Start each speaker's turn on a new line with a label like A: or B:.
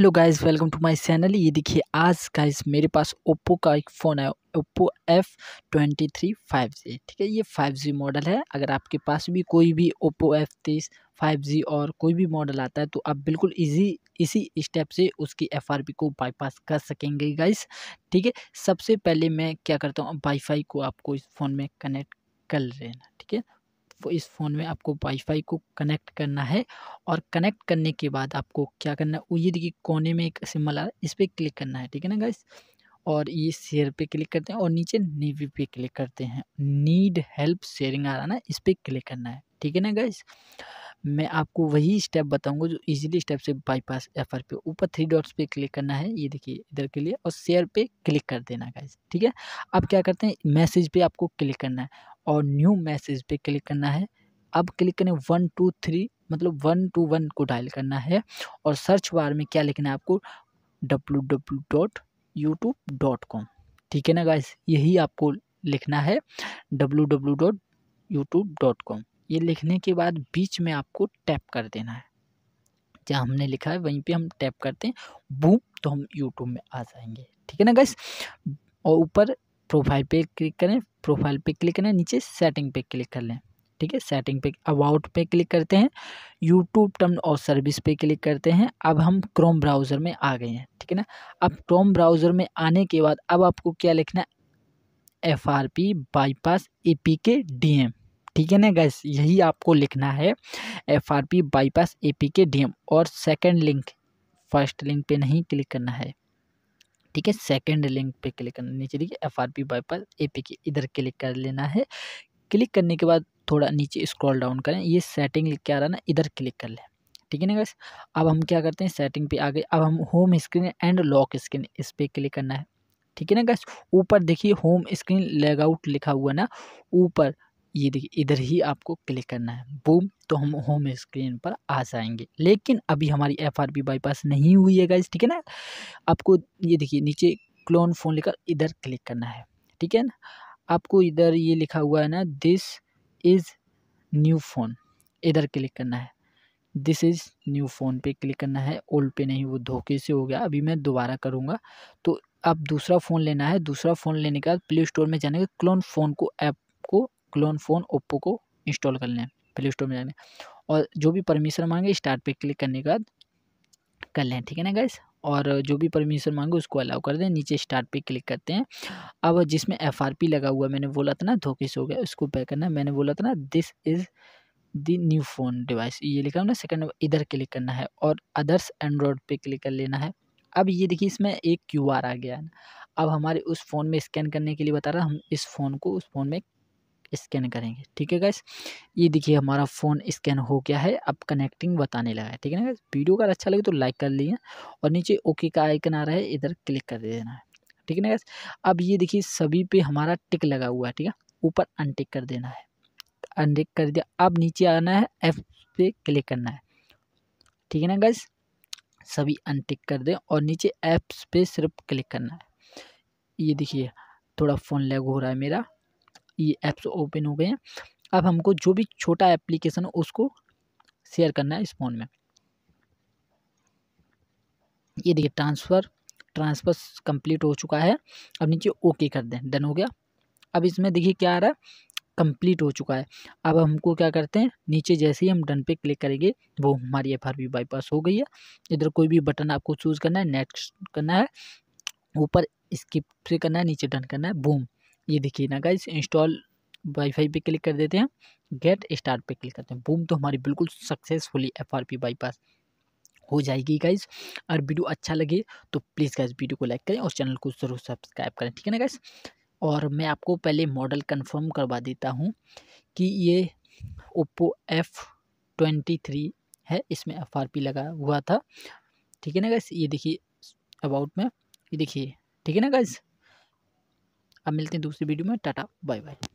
A: hello guys welcome to my channel ये देखिए आज गाइस मेरे पास ओप्पो का एक फ़ोन है Oppo F twenty three five G ठीक है ये फाइव जी मॉडल है अगर आपके पास भी कोई भी ओप्पो एफ तीस फाइव जी और कोई भी मॉडल आता है तो आप बिल्कुल इजी इसी स्टेप से उसकी एफ आर पी को बाईपास कर सकेंगे गाइस ठीक है सबसे पहले मैं क्या करता हूँ वाईफाई को आपको इस फ़ोन में कनेक्ट कर लेना ठीक है इस फ़ोन में आपको वाईफाई को कनेक्ट करना है और कनेक्ट करने के बाद आपको क्या करना है ये देखिए कोने में एक सिम्बल आ रहा है इस पर क्लिक करना है ठीक है ना गाइस और ये शेयर पे क्लिक करते हैं और नीचे नेवी पे क्लिक करते हैं नीड हेल्प शेयरिंग आ रहा ना इस पर क्लिक करना है ठीक है ना गाइस मैं आपको वही स्टेप बताऊंगा जो इजीली स्टेप से बाईपास एफ आर पे ऊपर थ्री डॉट्स पे क्लिक करना है ये देखिए इधर के लिए और शेयर पे क्लिक कर देना गाइस ठीक है अब क्या करते हैं मैसेज पे आपको क्लिक करना है और न्यू मैसेज पे क्लिक करना है अब क्लिक करें वन टू थ्री मतलब वन टू वन को डायल करना है और सर्च बार में क्या लिखना है आपको W W dot YouTube dot com ठीक है ना गाइस यही आपको लिखना है W W dot YouTube dot com ये लिखने के बाद बीच में आपको टैप कर देना है जहाँ हमने लिखा है वहीं पे हम टैप करते हैं बूम तो हम यूट्यूब में आ जाएंगे ठीक है ना गाइस और ऊपर प्रोफाइल पे क्लिक करें प्रोफाइल पे क्लिक करें नीचे सेटिंग पे क्लिक कर लें ठीक है सेटिंग पे अबाउट पे क्लिक करते हैं यूट्यूब टर्म और सर्विस पे क्लिक करते हैं अब हम क्रोम ब्राउज़र में आ गए हैं ठीक है ना अब क्रोम ब्राउज़र में आने के बाद अब आपको क्या लिखना है F R P bypass A P K D M ठीक है ना गैस यही आपको लिखना है F R P bypass A P K D M और सेकेंड लिंक फर्स्ट लिंक पे नहीं क्लिक करना है ठीक है सेकंड लिंक पे क्लिक करना नीचे देखिए F R P bypass A P K इधर क्लिक कर लेना है क्लिक करने के बाद थोड़ा नीचे स्क्रॉल डाउन करें ये सेटिंग लिख के आ रहा ना इधर क्लिक कर लें ठीक है ना गैस अब हम क्या करते हैं सेटिंग पे आ गए अब हम home screen and lock screen इस पर क्लिक करना है ठीक है ना गैस ऊपर देखिए होम स्क्रीन लेगआउट लिखा हुआ ना ऊपर ये देखिए इधर ही आपको क्लिक करना है बूम तो हम होम स्क्रीन पर आ जाएंगे लेकिन अभी हमारी एफ आर बाईपास नहीं हुई है गाइज ठीक है ना आपको ये देखिए नीचे क्लोन फ़ोन लेकर इधर क्लिक करना है ठीक है ना आपको इधर ये लिखा हुआ है ना दिस इज़ न्यू फ़ोन इधर क्लिक करना है दिस इज़ न्यू फ़ोन पे क्लिक करना है ओल्ड पे नहीं वो धोखे से हो गया अभी मैं दोबारा करूँगा तो आप दूसरा फ़ोन लेना है दूसरा फ़ोन लेने के बाद प्ले स्टोर में जाने के क्लोन फ़ोन को ऐप क्लोन फ़ोन ओप्पो को इंस्टॉल कर लें प्ले स्टोर में जाने और जो भी परमिशन मांगे स्टार्ट पे क्लिक करने के बाद कर लें ठीक है ना गैस और जो भी परमिशन मांगे उसको अलाउ कर दें नीचे स्टार्ट पे क्लिक करते हैं अब जिसमें एफ आर पी लगा हुआ मैंने बोला था ना धोखे से हो गया उसको पैक करना मैंने बोला था ना this is the new phone device ये लिखा ना सेकंड इधर क्लिक करना है और अदर्स एंड्रॉयड पे क्लिक कर लेना है अब ये देखिए इसमें एक आर आ गया है अब हमारे उस फ़ोन में स्कैन करने के लिए बता रहा हम इस फ़ोन को उस फ़ोन में स्कैन करेंगे ठीक है गैस ये देखिए हमारा फ़ोन स्कैन हो गया है अब कनेक्टिंग बताने लगा है ठीक है ना गैस वीडियो अगर अच्छा लगे तो लाइक कर लीजिए और नीचे ओके का आइकन आ रहा है इधर क्लिक कर देना है ठीक है ना गैस अब ये देखिए सभी पे हमारा टिक लगा हुआ है ठीक है ऊपर अनटिक कर देना है अनटिक कर दिया अब नीचे आना है एफ पे क्लिक करना है ठीक है ना गैस सभी अनटिक कर दें और नीचे ऐप्स पे सिर्फ क्लिक करना है ये देखिए थोड़ा फ़ोन लैग हो रहा है मेरा ये ऐप्स ओपन हो गए हैं अब हमको जो भी छोटा एप्लीकेशन हो उसको शेयर करना है इस फ़ोन में ये देखिए ट्रांसफ़र ट्रांसफ़र कंप्लीट हो चुका है अब नीचे ओके कर दें डन हो गया अब इसमें देखिए क्या आ रहा है कंप्लीट हो चुका है अब हमको क्या करते हैं नीचे जैसे ही हम डन पे क्लिक करेंगे वो हमारी एफ आर बाईपास हो गई है इधर कोई भी बटन आपको चूज़ करना है नेक्स्ट करना है ऊपर स्किप से करना है नीचे डन करना है बूम ये देखिए ना गाइज इंस्टॉल वाईफाई पे क्लिक कर देते हैं गेट स्टार्ट पे क्लिक करते हैं बूम तो हमारी बिल्कुल successfully F R P bypass हो जाएगी गाइज और वीडियो अच्छा लगे तो प्लीज़ गाइज वीडियो को लाइक करें और चैनल को ज़रूर सब्सक्राइब करें ठीक है ना गाइज और मैं आपको पहले मॉडल कन्फर्म करवा देता हूँ कि ये ओप्पो एफ़ ट्वेंटी थ्री है इसमें एफ आर पी लगा हुआ था ठीक है ना गैस ये देखिए अबाउट में ये देखिए ठीक है ना गैस अब मिलते हैं दूसरी वीडियो में टाटा बाय बाय